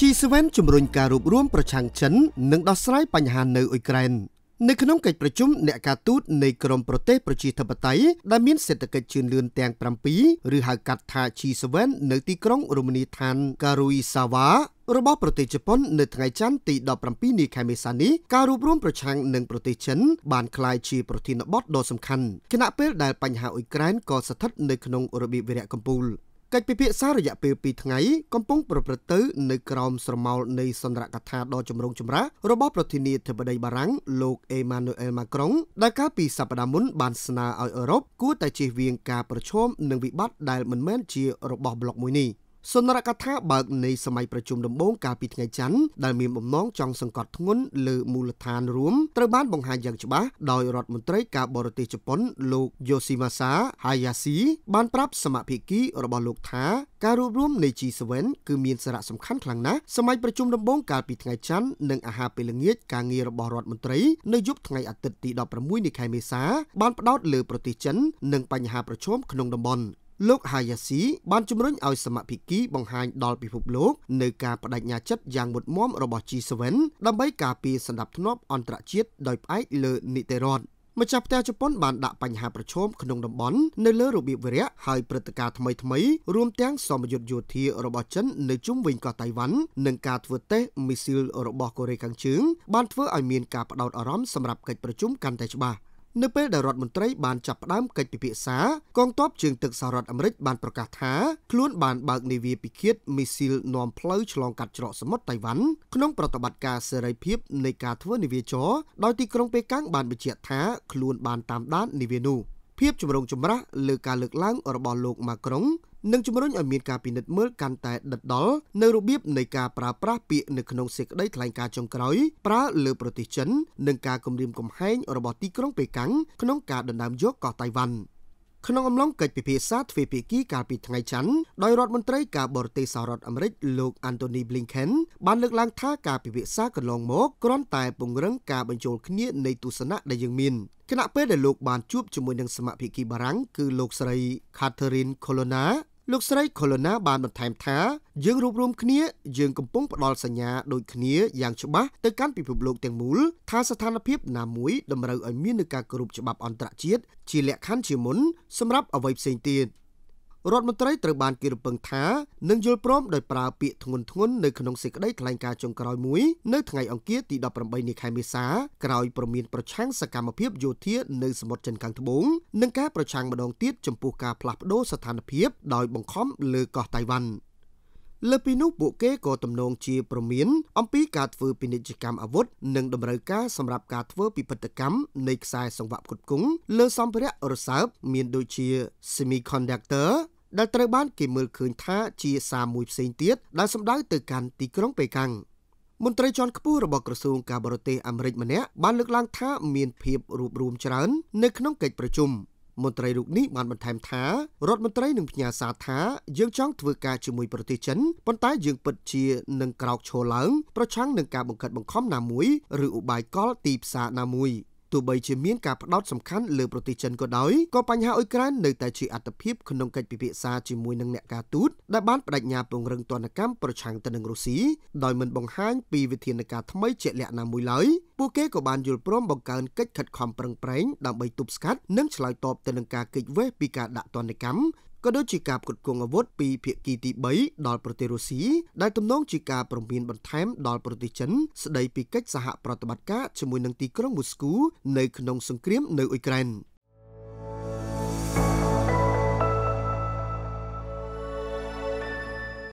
G7 ជំរុញការរួបរวมប្រឆាំងចិននិងដោះស្រាយបញ្ហានៅអ៊ុយក្រែន នៅក្នុងកិច្ចប្រជុំអ្នកការទូតនៃក្រមប្រទេសប្រជាធិបតេយ្យដែលមានសេដ្ឋកិច្ចជឿនលឿនទាំង7ឬហៅកាត់ថា G7 នៅទីក្រុងរមណីយដ្ឋាន Karuizawa របស់ប្រទេសជប៉ុននៅថ្ងៃច័ន្ទទី17នៃខែមេសានេះការរួបរวมប្រឆាំងនឹងប្រទេសចិនបានក្លាយជាប្រធានបទដ៏សំខាន់គណៈពេលដែលបញ្ហាអ៊ុយក្រែនក៏ស្ថិតនៅក្នុងរបៀបវារៈកំពូលកិច្ចពិភាក្សារយៈពេល2ថ្ងៃ កំពុងប្រព្រឹត្តទៅនៅក្រោមស្រមោលនៃសន្ទរកថាដ៏ចម្រូងចម្រាសរបស់ប្រធានាធិបតីបារាំងលោកអេម៉ានូអែលម៉ាក្រុង ដែលកាលពីសប្តាហ៍មុនបានស្នើឲ្យអឺរ៉ុបគួរតែជៀសវាងការប្រឈមនឹងវិបត្តិដែលមិនមែនជារបស់ប្លុកមួយនេះ។សុនរកថាបើកនៃសម័យប្រជុំដំបូងកាលពីថ្ងៃច័ន្ទដែលមានបំណងចង់សង្កត់ធ្ងន់លើមូលដ្ឋានរួមត្រូវបានបង្ហាញយ៉ាងច្បាស់ដោយរដ្ឋមន្ត្រីការបរទេសជប៉ុនលោកយូស៊ីម៉ាសាហាយ៉ាស៊ីបានប្រាប់សមាភិកីរបស់លោកថាការរួបរวมនៃ G7 គឺមានសារៈសំខាន់ខ្លាំងណាស់សម័យប្រជុំដំបូងកាលពីថ្ងៃច័ន្ទនិងអាហារពេលល្ងាចការងាររបស់រដ្ឋមន្ត្រីនៅយប់ថ្ងៃអាទិត្យទី16នៃខែមេសាបានផ្ដោតលើប្រទេសចិននិងបញ្ហាប្រឈមក្នុងតំបន់លោក Hayashi បានជំរុញឲ្យសមភិគីបង្ហាញដល់ពិភពលោកនៅការបដិញ្ញាចិត្តយ៉ាងមុតមមរបស់ G7 ដើម្បីការពារសន្តិភាពអន្តរជាតិដោយផ្អែកលើនីតិរដ្ឋម្ចាស់ផ្ទះជប៉ុនបានដាក់បញ្ហាប្រឈមក្នុងតំបន់នៅលើរបៀបវារៈហើយព្រឹត្តិការណ៍ថ្មីថ្មីរួមទាំងសមយុទ្ធយោធារបស់ចិននៅជុំវិញកោះតៃវ៉ាន់និងការធ្វើតេស្តមីស៊ីលរបស់កូរ៉េខាងជើងបានធ្វើឲ្យមានការបដោតអារម្មណ៍សម្រាប់កិច្ចប្រជុំកាន់តែច្បាស់នៅពេលដែលរដ្ឋមន្ត្រីបានចាប់ផ្ដើមកិច្ចពិភាក្សាកងទ័ពជើងទឹកសហរដ្ឋអាមេរិកបានប្រកាសថាខ្លួនបានបើកនាវាពិឃាតមីស៊ីលនាំផ្លូវឆ្លងកាត់ច្រកសមុទ្រតៃវ៉ាន់ក្នុងប្រតិបត្តិការសេរីភាពនៃការធ្វើនាវាចរដោយទីក្រុងប៉េកាំងបានបញ្ជាក់ថាខ្លួនបានតាមដាននាវានោះភាពចម្រូងចម្រាសលើការលើកឡើងរបស់លោកម៉ាក្រុងនិងជំរុញឲ្យមានការពិនិត្យមើលកាន់តែដិតដល់នៅរបៀបនៃការប្រើប្រាស់ពាក្យនៅក្នុងសេចក្តីថ្លែងការណ៍ចុងក្រោយប្រើលើប្រទេសចិននិងការគំរាមកំហែងរបស់ទីក្រុងប៉េកាំងក្នុងការដណ្ដើមយកកោះតៃវ៉ាន់។ក្នុងអំឡុងកិច្ចពិភាក្សាទ្វេភាគីកាលពីថ្ងៃច័ន្ទដោយរដ្ឋមន្ត្រីការបរទេសសហរដ្ឋអាមេរិកលោក Anthony Blinken បានលើកឡើងថាការពិភាក្សាកន្លងមកគ្រាន់តែពង្រឹងការបញ្ចូលគ្នានៃទស្សនៈដែលយើងមានគណៈពេលដែលលោកបានជួបជាមួយនឹងសមាភិកីបារាំងគឺលោកស្រី Catherine Colonna លោកស្រីកូឡូណាបានបន្ថែមថាយើងរួបរวมគ្នាយើងកំពុងផ្ដល់សញ្ញាដូចគ្នាយ៉ាងច្បាស់ទៅកាន់ពិភពលោកទាំងមូលថាស្ថានភាពណាមួយតម្រូវឲ្យមាននឹងការគោរពច្បាប់អន្តរជាតិជាលក្ខខណ្ឌជាមុនសម្រាប់អ្វីផ្សេងទៀត។រដ្ឋមន្ត្រីត្រូវបានគេរំពឹងថានឹងយល់ព្រមដោយប្រើពាក្យធ្ងន់ធ្ងរនៅក្នុងសេចក្តីថ្លែងការណ៍ចុងក្រោយមួយនៅថ្ងៃអង្គារទី18នៃខែមេសាក្រោយប្រមាន ប្រឆាំងសកម្មភាពយោធា នៅសមុទ្រចិនខាងត្បូងនិងការប្រឆាំងម្ដងទៀតចំពោះការផ្លាស់ប្ដូរស្ថានភាព ដោយបង្ខំលើកោះតៃវ៉ាន់លើពីនោះពួកគេក៏ទំនងជាប្រមានអំពីការធ្វើពាណិជ្ជកម្មអាវុធនិងតម្រូវការសម្រាប់ការធ្វើពិពិធកម្មនៃខ្សែសង្វាក់ផ្គត់ផ្គង់លើសម្ភារៈរសើបមានដូចជា semiconductor ដែលត្រូវបានគេមើលឃើញថាជាសារមួយផ្សេងទៀតដែលសម្ដៅទៅកាន់ទីក្រុងប៉េកាំងមន្ត្រីជាន់ខ្ពស់របស់ក្រសួងការបរទេសអាមេរិកម្នាក់បានលើកឡើងថាមានភាពរួបរวมច្រើន នៅក្នុងកិច្ចប្រជុំមន្ត្រីរូបនេះបានបន្ថែមថារដ្ឋមន្ត្រីនឹងផ្ញើសារថាយើងចង់ធ្វើការជាមួយប្រទេសចិនប៉ុន្តែយើងពិតជានឹងក្រោកឈរឡើង ប្រឆាំងនឹងការបង្ខិតបង្ខំណាមួយឬឧបាយកលទីផ្សារណាមួយ។ទោះបីជាមានការផ្ដោតសំខាន់លើប្រទេសចិនក៏ដោយក៏បញ្ហាអ៊ុយក្រែននៅតែជាអត្តភាពក្នុងកិច្ចពិភាក្សាជាមួយនឹងអ្នកការទូតដែលបានបដិញ្ញាពង្រឹងទណ្ឌកម្មប្រឆាំងទៅនឹងរុស្ស៊ីដោយមិនបង្ហាញពីវិធានការថ្មីជាក់លាក់ណាមួយឡើយពួកគេក៏បានយល់ព្រមបង្កើនកិច្ចខិតខំប្រឹងប្រែងដើម្បីទប់ស្កាត់និងឆ្លើយតបទៅនឹងការគេចវេសពីការដាក់ទណ្ឌកម្មក៏ដូចជាការគ្រប់គ្រងអាវុធពីភាគីទី3ដល់ប្រទេសរុស្ស៊ីដែលទំនងជាការប្រមានបន្ថែមដល់ប្រទេសចិនស្ដីពីកិច្ចសហប្រតិបត្តិការជាមួយនឹងទីក្រុងមូស្គូនៅក្នុងសង្គ្រាមនៅអ៊ុយក្រែន។